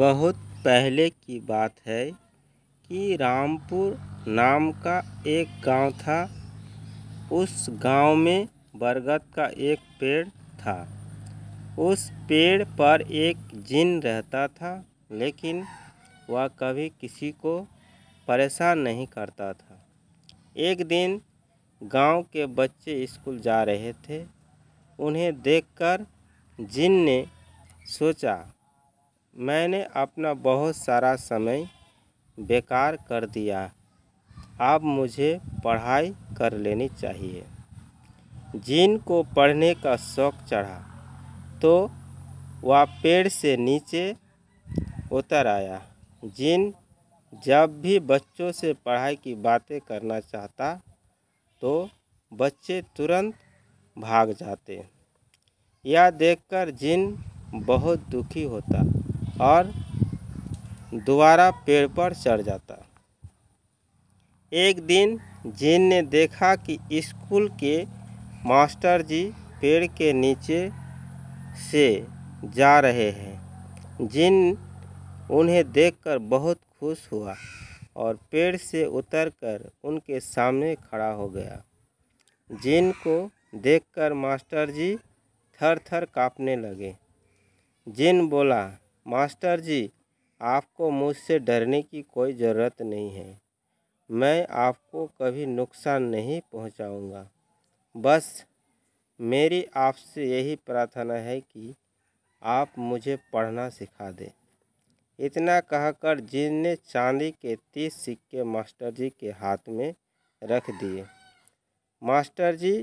बहुत पहले की बात है कि रामपुर नाम का एक गांव था उस गांव में बरगद का एक पेड़ था उस पेड़ पर एक जिन रहता था लेकिन वह कभी किसी को परेशान नहीं करता था एक दिन गांव के बच्चे स्कूल जा रहे थे उन्हें देखकर जिन ने सोचा मैंने अपना बहुत सारा समय बेकार कर दिया अब मुझे पढ़ाई कर लेनी चाहिए जिन को पढ़ने का शौक़ चढ़ा तो वह पेड़ से नीचे उतर आया जिन जब भी बच्चों से पढ़ाई की बातें करना चाहता तो बच्चे तुरंत भाग जाते यह देखकर जिन बहुत दुखी होता और दोबारा पेड़ पर चढ़ जाता एक दिन जीन ने देखा कि स्कूल के मास्टर जी पेड़ के नीचे से जा रहे हैं जिन उन्हें देखकर बहुत खुश हुआ और पेड़ से उतरकर उनके सामने खड़ा हो गया जिन को देखकर मास्टर जी थर थर काँपने लगे जिन बोला मास्टर जी आपको मुझसे डरने की कोई ज़रूरत नहीं है मैं आपको कभी नुकसान नहीं पहुंचाऊंगा। बस मेरी आपसे यही प्रार्थना है कि आप मुझे पढ़ना सिखा दें इतना कहकर जिन ने चांदी के तीस सिक्के मास्टर जी के हाथ में रख दिए मास्टर जी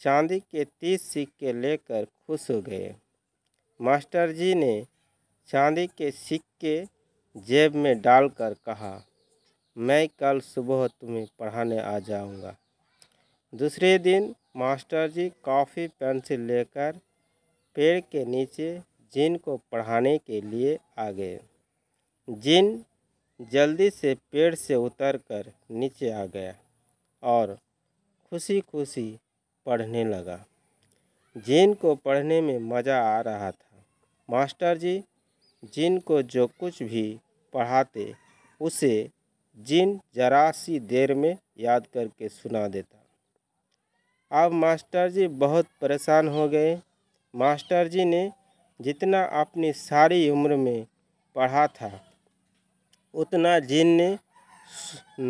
चांदी के तीस सिक्के लेकर खुश हो गए मास्टर जी ने चांदी के सिक्के जेब में डालकर कहा मैं कल सुबह तुम्हें पढ़ाने आ जाऊंगा। दूसरे दिन मास्टर जी कॉफ़ी पेंसिल लेकर पेड़ के नीचे जिन को पढ़ाने के लिए आ गए जिन जल्दी से पेड़ से उतरकर नीचे आ गया और खुशी खुशी पढ़ने लगा जिन को पढ़ने में मज़ा आ रहा था मास्टर जी जिनको जो कुछ भी पढ़ाते उसे जिन जरा सी देर में याद करके सुना देता अब मास्टर जी बहुत परेशान हो गए मास्टर जी ने जितना अपनी सारी उम्र में पढ़ा था उतना जिन ने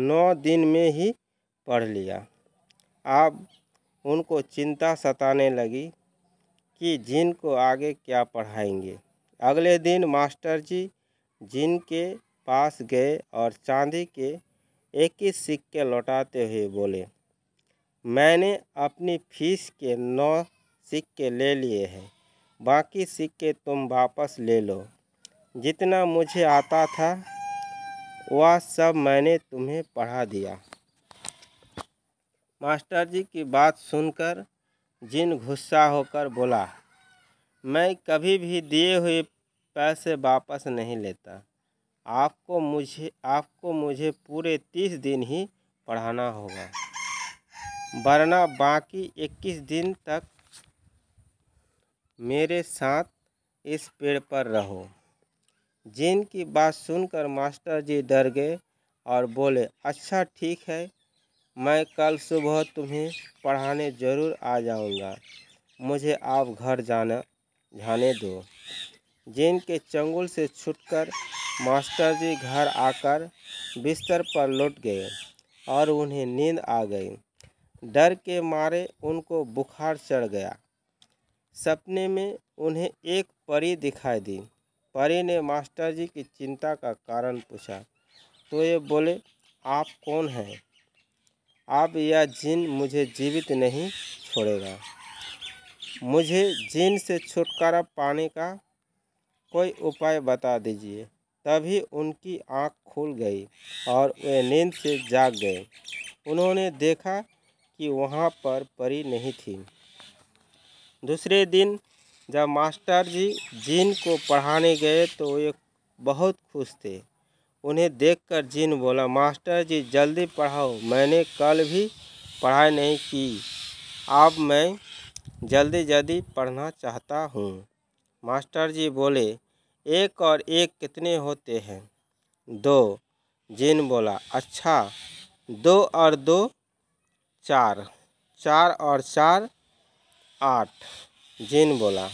नौ दिन में ही पढ़ लिया अब उनको चिंता सताने लगी कि जिन को आगे क्या पढ़ाएंगे अगले दिन मास्टर जी जिनके पास गए और चांदी के इक्कीस सिक्के लौटाते हुए बोले मैंने अपनी फीस के नौ सिक्के ले लिए हैं बाकी सिक्के तुम वापस ले लो जितना मुझे आता था वह सब मैंने तुम्हें पढ़ा दिया मास्टर जी की बात सुनकर जिन गुस्सा होकर बोला मैं कभी भी दिए हुए पैसे वापस नहीं लेता आपको मुझे आपको मुझे पूरे तीस दिन ही पढ़ाना होगा वरना बाकी इक्कीस दिन तक मेरे साथ इस पेड़ पर रहो जिन की बात सुनकर मास्टर जी डर गए और बोले अच्छा ठीक है मैं कल सुबह तुम्हें पढ़ाने ज़रूर आ जाऊंगा मुझे आप घर जाना जाने दो जिन के चंगुल से छुटकर मास्टर जी घर आकर बिस्तर पर लौट गए और उन्हें नींद आ गई डर के मारे उनको बुखार चढ़ गया सपने में उन्हें एक परी दिखाई दी परी ने मास्टर जी की चिंता का कारण पूछा तो ये बोले आप कौन हैं आप यह जिन मुझे जीवित नहीं छोड़ेगा मुझे जिन से छुटकारा पाने का कोई उपाय बता दीजिए तभी उनकी आंख खुल गई और वे नींद से जाग गए उन्होंने देखा कि वहाँ पर परी नहीं थी दूसरे दिन जब मास्टर जी जिन को पढ़ाने गए तो वे बहुत खुश थे उन्हें देखकर जिन बोला मास्टर जी जल्दी पढ़ाओ मैंने कल भी पढ़ाई नहीं की अब मैं जल्दी जल्दी पढ़ना चाहता हूँ मास्टर जी बोले एक और एक कितने होते हैं दो जिन बोला अच्छा दो और दो चार चार और चार आठ जिन बोला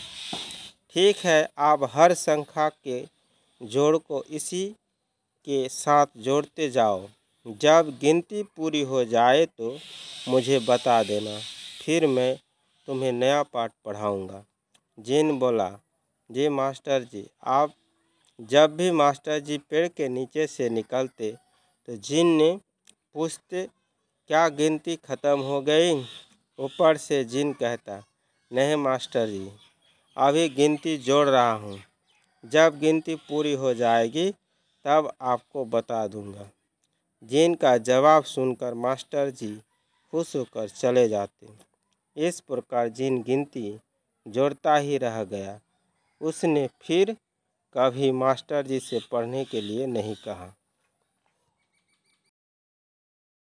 ठीक है आप हर संख्या के जोड़ को इसी के साथ जोड़ते जाओ जब गिनती पूरी हो जाए तो मुझे बता देना फिर मैं तुम्हें नया पाठ पढ़ाऊँगा जिन बोला जी मास्टर जी आप जब भी मास्टर जी पेड़ के नीचे से निकलते तो जिन ने पूछते क्या गिनती ख़त्म हो गई ऊपर से जिन कहता नहीं मास्टर जी अभी गिनती जोड़ रहा हूँ जब गिनती पूरी हो जाएगी तब आपको बता दूंगा जिन का जवाब सुनकर मास्टर जी खुश होकर चले जाते इस प्रकार जिन गिनती जोड़ता ही रह गया उसने फिर कभी मास्टर जी से पढ़ने के लिए नहीं कहा